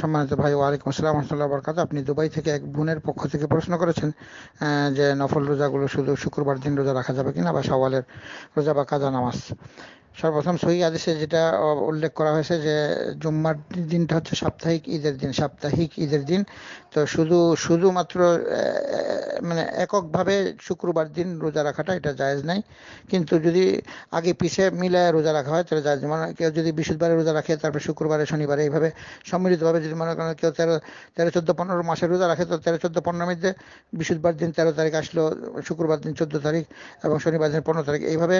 সম্মানিত ভাই ওয়ালাইকুম আসসালাম রহমতুল্লাহ বরকাত আপনি দুবাই থেকে এক বোনের পক্ষ থেকে প্রশ্ন করেছেন যে নফল রোজাগুলো শুধু শুক্রবার দিন রোজা রাখা যাবে কিনা বা সওয়ালের রোজা বা কাজা নামাজ সর্বপ্রথম সহি আদেশে যেটা উল্লেখ করা হয়েছে যে জুম্মার দিনটা হচ্ছে সাপ্তাহিক ঈদের দিন সাপ্তাহিক ঈদের দিন তো শুধু শুধুমাত্র মানে এককভাবে শুক্রবার দিন রোজা রাখাটা এটা জায়েজ নাই কিন্তু যদি আগে পিছে মিলায় রোজা রাখা হয় তাহলে জায়েজ মানে কেউ যদি বৃহস্পতিবারে রোজা রাখে তারপরে শুক্রবারে শনিবারে এইভাবে সম্মিলিতভাবে যদি মনে করেন কেউ তেরো তেরো চোদ্দো পনেরো মাসে রোজা রাখে তো তেরো চোদ্দো পনেরো মধ্যে বৃহস্পতিবার দিন তেরো তারিখ আসলো শুক্রবার দিন চোদ্দো তারিখ এবং শনিবার দিন পনেরো তারিখ এইভাবে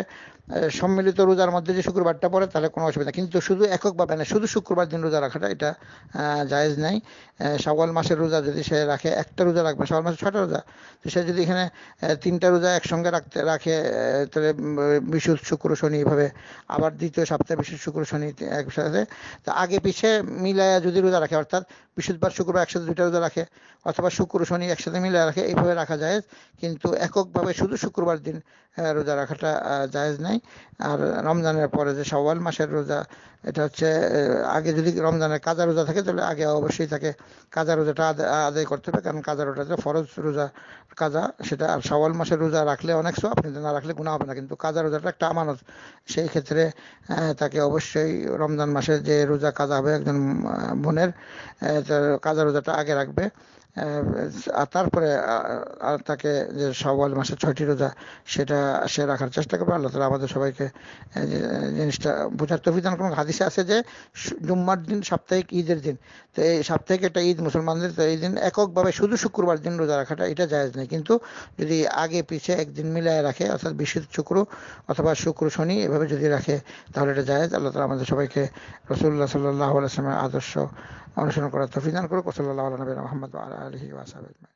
সম্মিলিত রোজার মধ্যে মধ্যে যে শুক্রবারটা পড়ে তাহলে কোনো অসুবিধা কিন্তু শুধু একক বা মানে শুধু শুক্রবার দিন রোজা রাখাটা এটা জায়েজ নাই শাওয়াল মাসের রোজা যদি সে রাখে একটা রোজা রাখবে শাওয়াল মাসে ছটা রোজা তো সে যদি এখানে তিনটা রোজা একসঙ্গে রাখতে রাখে তাহলে বিশুদ্ধ শুক্র শনি এভাবে আবার দ্বিতীয় সপ্তাহে বিশুদ্ধ শুক্র শনি একসাথে তো আগে পিছিয়ে মিলায় যদি রোজা রাখে অর্থাৎ বৃহস্পতিবার শুক্রবার একসাথে দুইটা রোজা রাখে অথবা শুক্র শনি একসাথে মিলে রাখে এইভাবে রাখা যায় কিন্তু এককভাবে শুধু শুক্রবার দিন রোজা রাখাটা জায়েজ নাই আর রমজান রমজানের পরে যে সওয়াল মাসের রোজা এটা হচ্ছে আগে যদি রমজানের কাজা রোজা থাকে তাহলে আগে অবশ্যই তাকে কাজা রোজাটা আদায় করতে হবে কারণ কাজা রোজা যে ফরজ রোজা কাজা সেটা আর সওয়াল মাসের রোজা রাখলে অনেক সোয়াব কিন্তু না রাখলে গুণা হবে না কিন্তু কাজা রোজাটা একটা আমানত সেই ক্ষেত্রে তাকে অবশ্যই রমজান মাসে যে রোজা কাজা হবে একজন বোনের কাজা রোজাটা আগে রাখবে আর তারপরে আর তাকে যে সওয়াল মাসের ছয়টি রোজা সেটা সে রাখার চেষ্টা করবে আল্লাহ তালা আমাদের সবাইকে জিনিসটা বোঝার তফিদান কোনো হাদিসে আছে যে জুম্মার দিন সাপ্তাহিক ঈদের দিন তো এই সাপ্তাহিক এটা ঈদ মুসলমানদের তো এই দিন এককভাবে শুধু শুক্রবার দিন রোজা রাখাটা এটা জায়জ নেই কিন্তু যদি আগে পিছিয়ে একদিন মিলায় রাখে অর্থাৎ বিশুদ্ধ শুক্র অথবা শুক্র শনি এভাবে যদি রাখে তাহলে এটা জায়েজ আল্লাহ তালা আমাদের সবাইকে রসুল্লাহ সাল্লাহ আলাইসলামের আদর্শ অনুসরণ করার তফিদান করুক ওসল্লাহ আলী মোহাম্মদ আলহি ওয়াসাবিন